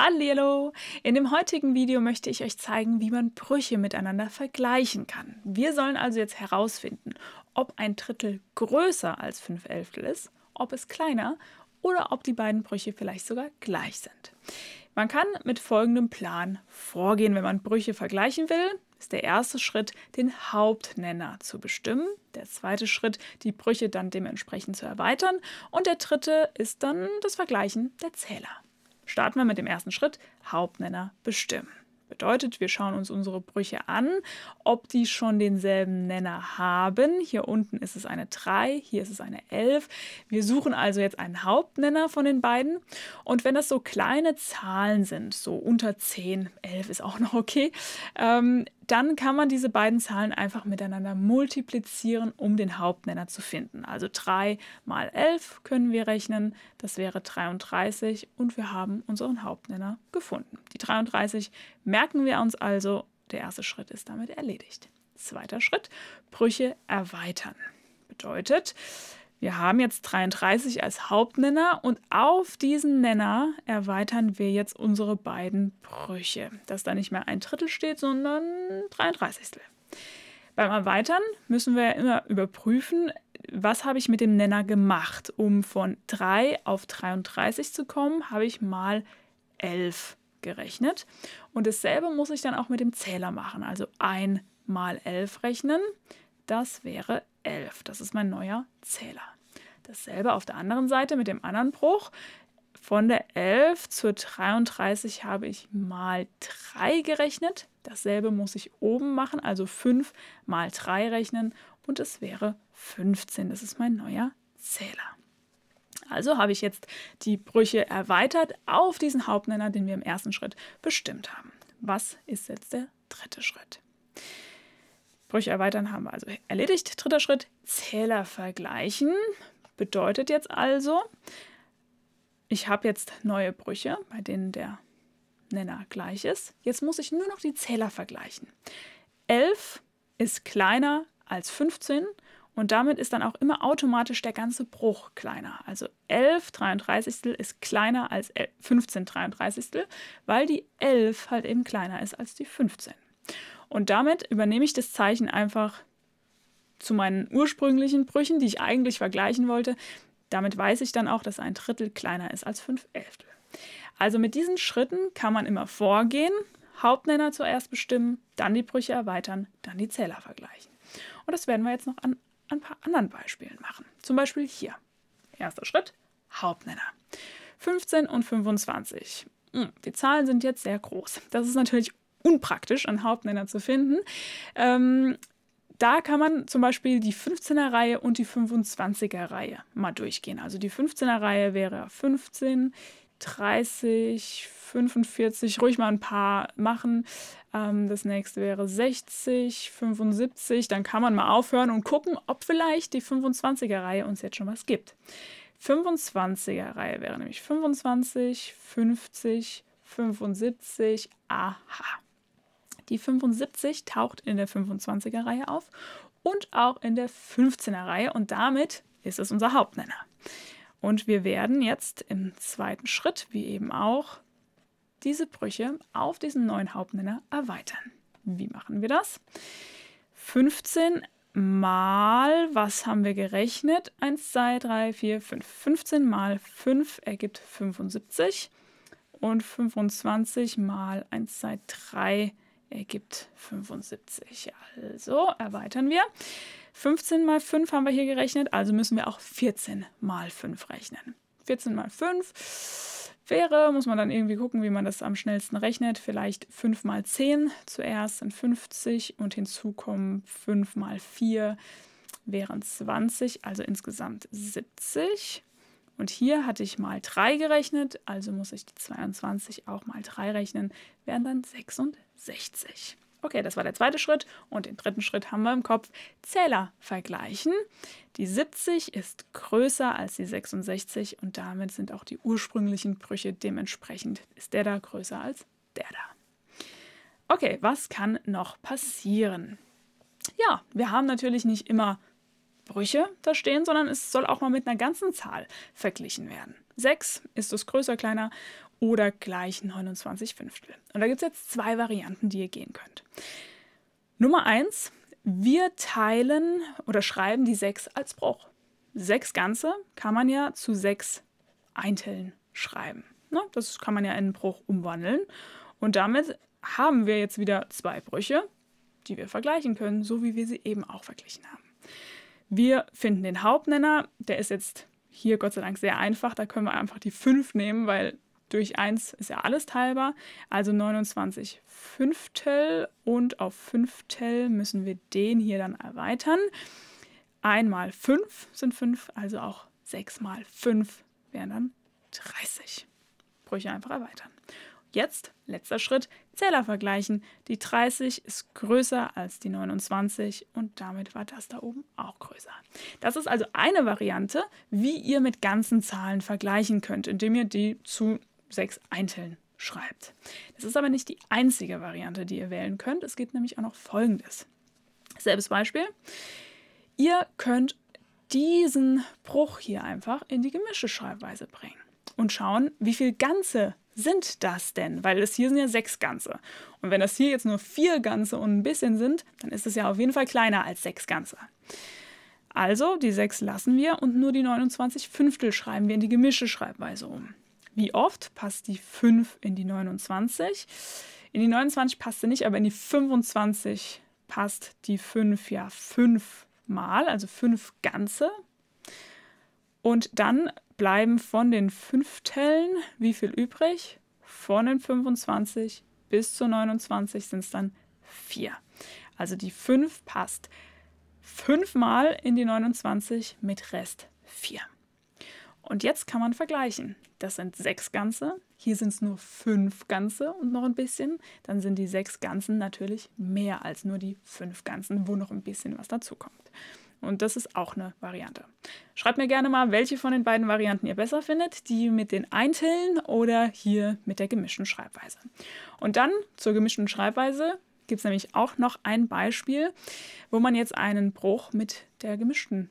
Hallo! In dem heutigen Video möchte ich euch zeigen, wie man Brüche miteinander vergleichen kann. Wir sollen also jetzt herausfinden, ob ein Drittel größer als 5 Elftel ist, ob es kleiner oder ob die beiden Brüche vielleicht sogar gleich sind. Man kann mit folgendem Plan vorgehen, wenn man Brüche vergleichen will ist der erste Schritt, den Hauptnenner zu bestimmen. Der zweite Schritt, die Brüche dann dementsprechend zu erweitern. Und der dritte ist dann das Vergleichen der Zähler. Starten wir mit dem ersten Schritt, Hauptnenner bestimmen. Bedeutet, wir schauen uns unsere Brüche an, ob die schon denselben Nenner haben. Hier unten ist es eine 3, hier ist es eine 11. Wir suchen also jetzt einen Hauptnenner von den beiden. Und wenn das so kleine Zahlen sind, so unter 10, 11 ist auch noch okay, ähm, dann kann man diese beiden Zahlen einfach miteinander multiplizieren, um den Hauptnenner zu finden. Also 3 mal 11 können wir rechnen, das wäre 33 und wir haben unseren Hauptnenner gefunden. Die 33 merken wir uns also, der erste Schritt ist damit erledigt. Zweiter Schritt, Brüche erweitern. Bedeutet, wir haben jetzt 33 als Hauptnenner und auf diesen Nenner erweitern wir jetzt unsere beiden Brüche, dass da nicht mehr ein Drittel steht, sondern 33. Beim Erweitern müssen wir immer überprüfen, was habe ich mit dem Nenner gemacht. Um von 3 auf 33 zu kommen, habe ich mal 11 gerechnet. Und dasselbe muss ich dann auch mit dem Zähler machen, also 1 mal 11 rechnen. Das wäre 11. 11. Das ist mein neuer Zähler. Dasselbe auf der anderen Seite mit dem anderen Bruch. Von der 11 zur 33 habe ich mal 3 gerechnet. Dasselbe muss ich oben machen, also 5 mal 3 rechnen und es wäre 15. Das ist mein neuer Zähler. Also habe ich jetzt die Brüche erweitert auf diesen Hauptnenner, den wir im ersten Schritt bestimmt haben. Was ist jetzt der dritte Schritt? Brüche erweitern haben wir also erledigt. Dritter Schritt, Zähler vergleichen. Bedeutet jetzt also, ich habe jetzt neue Brüche, bei denen der Nenner gleich ist. Jetzt muss ich nur noch die Zähler vergleichen. 11 ist kleiner als 15 und damit ist dann auch immer automatisch der ganze Bruch kleiner. Also 11 33 ist kleiner als 15 33, weil die 11 halt eben kleiner ist als die 15. Und damit übernehme ich das Zeichen einfach zu meinen ursprünglichen Brüchen, die ich eigentlich vergleichen wollte. Damit weiß ich dann auch, dass ein Drittel kleiner ist als fünf Elftel. Also mit diesen Schritten kann man immer vorgehen, Hauptnenner zuerst bestimmen, dann die Brüche erweitern, dann die Zähler vergleichen. Und das werden wir jetzt noch an, an ein paar anderen Beispielen machen. Zum Beispiel hier. Erster Schritt, Hauptnenner. 15 und 25. Hm, die Zahlen sind jetzt sehr groß. Das ist natürlich unpraktisch, einen Hauptnenner zu finden. Ähm, da kann man zum Beispiel die 15er-Reihe und die 25er-Reihe mal durchgehen. Also die 15er-Reihe wäre 15, 30, 45, ruhig mal ein paar machen. Ähm, das nächste wäre 60, 75. Dann kann man mal aufhören und gucken, ob vielleicht die 25er-Reihe uns jetzt schon was gibt. 25er-Reihe wäre nämlich 25, 50, 75. Aha. Die 75 taucht in der 25er Reihe auf und auch in der 15er Reihe und damit ist es unser Hauptnenner. Und wir werden jetzt im zweiten Schritt, wie eben auch, diese Brüche auf diesen neuen Hauptnenner erweitern. Wie machen wir das? 15 mal, was haben wir gerechnet? 1, 2, 3, 4, 5. 15 mal 5 ergibt 75 und 25 mal 1, 2, 3 ergibt ergibt 75. Also erweitern wir. 15 mal 5 haben wir hier gerechnet, also müssen wir auch 14 mal 5 rechnen. 14 mal 5 wäre, muss man dann irgendwie gucken, wie man das am schnellsten rechnet, vielleicht 5 mal 10 zuerst sind 50 und hinzu kommen 5 mal 4 wären 20, also insgesamt 70. Und hier hatte ich mal 3 gerechnet, also muss ich die 22 auch mal 3 rechnen, wären dann 66. Okay, das war der zweite Schritt und den dritten Schritt haben wir im Kopf. Zähler vergleichen. Die 70 ist größer als die 66 und damit sind auch die ursprünglichen Brüche dementsprechend ist der da größer als der da. Okay, was kann noch passieren? Ja, wir haben natürlich nicht immer Brüche da stehen, sondern es soll auch mal mit einer ganzen Zahl verglichen werden. 6 ist es größer, kleiner oder gleich 29 Fünftel. Und da gibt es jetzt zwei Varianten, die ihr gehen könnt. Nummer 1, wir teilen oder schreiben die 6 als Bruch. 6 Ganze kann man ja zu 6 Einteln schreiben. Ne? Das kann man ja in einen Bruch umwandeln. Und damit haben wir jetzt wieder zwei Brüche, die wir vergleichen können, so wie wir sie eben auch verglichen haben. Wir finden den Hauptnenner, der ist jetzt hier Gott sei Dank sehr einfach, da können wir einfach die 5 nehmen, weil durch 1 ist ja alles teilbar. Also 29 Fünftel und auf Fünftel müssen wir den hier dann erweitern. 1 mal 5 sind 5, also auch 6 mal 5 wären dann 30. Brüche einfach erweitern. Jetzt, letzter Schritt, Zähler vergleichen. Die 30 ist größer als die 29 und damit war das da oben auch größer. Das ist also eine Variante, wie ihr mit ganzen Zahlen vergleichen könnt, indem ihr die zu 6 Einteln schreibt. Das ist aber nicht die einzige Variante, die ihr wählen könnt. Es gibt nämlich auch noch folgendes. Selbes Beispiel. Ihr könnt diesen Bruch hier einfach in die gemischte Schreibweise bringen und schauen, wie viel ganze sind das denn? Weil es hier sind ja sechs Ganze. Und wenn das hier jetzt nur vier Ganze und ein bisschen sind, dann ist es ja auf jeden Fall kleiner als sechs Ganze. Also die 6 lassen wir und nur die 29 Fünftel schreiben wir in die gemischte Schreibweise um. Wie oft passt die 5 in die 29? In die 29 passt sie nicht, aber in die 25 passt die 5 ja fünfmal, also fünf ganze. Und dann bleiben von den Fünftellen wie viel übrig? Von den 25 bis zu 29 sind es dann 4. Also die 5 passt 5 mal in die 29 mit Rest 4. Und jetzt kann man vergleichen. Das sind 6 Ganze, hier sind es nur 5 Ganze und noch ein bisschen. Dann sind die 6 Ganzen natürlich mehr als nur die 5 Ganzen, wo noch ein bisschen was dazukommt. Und das ist auch eine Variante. Schreibt mir gerne mal, welche von den beiden Varianten ihr besser findet, die mit den Eintillen oder hier mit der gemischten Schreibweise. Und dann zur gemischten Schreibweise gibt es nämlich auch noch ein Beispiel, wo man jetzt einen Bruch mit der gemischten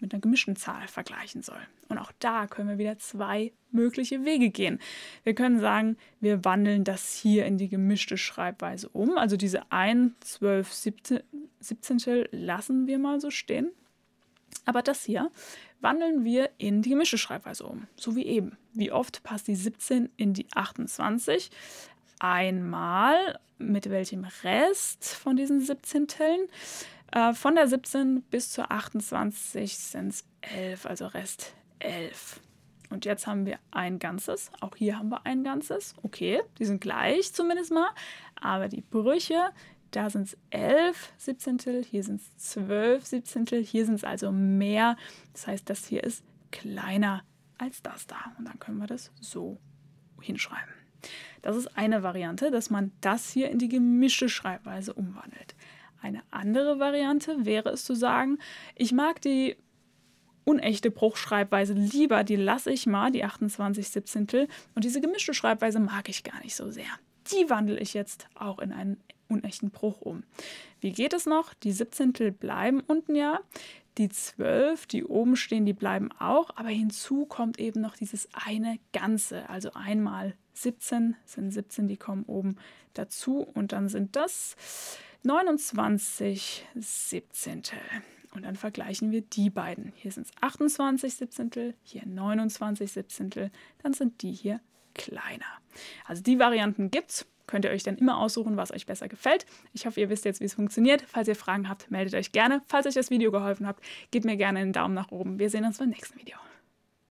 mit einer gemischten Zahl vergleichen soll. Und auch da können wir wieder zwei mögliche Wege gehen. Wir können sagen, wir wandeln das hier in die gemischte Schreibweise um, also diese 1, 12, 17, 17 lassen wir mal so stehen. Aber das hier wandeln wir in die gemischte Schreibweise um, so wie eben. Wie oft passt die 17 in die 28? Einmal, mit welchem Rest von diesen 17 Tellen? Äh, von der 17 bis zur 28 sind es 11, also Rest 11. Und jetzt haben wir ein Ganzes, auch hier haben wir ein Ganzes. Okay, die sind gleich zumindest mal, aber die Brüche, da sind es 11 Siebzehntel, hier sind es 12 Siebzehntel, hier sind es also mehr. Das heißt, das hier ist kleiner als das da. Und dann können wir das so hinschreiben. Das ist eine Variante, dass man das hier in die gemischte Schreibweise umwandelt. Eine andere Variante wäre es zu sagen, ich mag die unechte Bruchschreibweise lieber, die lasse ich mal, die 28 Siebzehntel, und diese gemischte Schreibweise mag ich gar nicht so sehr. Die wandle ich jetzt auch in einen unechten Bruch um. Wie geht es noch? Die 17 bleiben unten ja. Die 12, die oben stehen, die bleiben auch. Aber hinzu kommt eben noch dieses eine Ganze. Also einmal 17 sind 17, die kommen oben dazu. Und dann sind das 29 17. Und dann vergleichen wir die beiden. Hier sind es 28 17, hier 29 17. Dann sind die hier kleiner. Also die Varianten gibt es könnt ihr euch dann immer aussuchen, was euch besser gefällt. Ich hoffe, ihr wisst jetzt, wie es funktioniert. Falls ihr Fragen habt, meldet euch gerne. Falls euch das Video geholfen hat, gebt mir gerne einen Daumen nach oben. Wir sehen uns beim nächsten Video.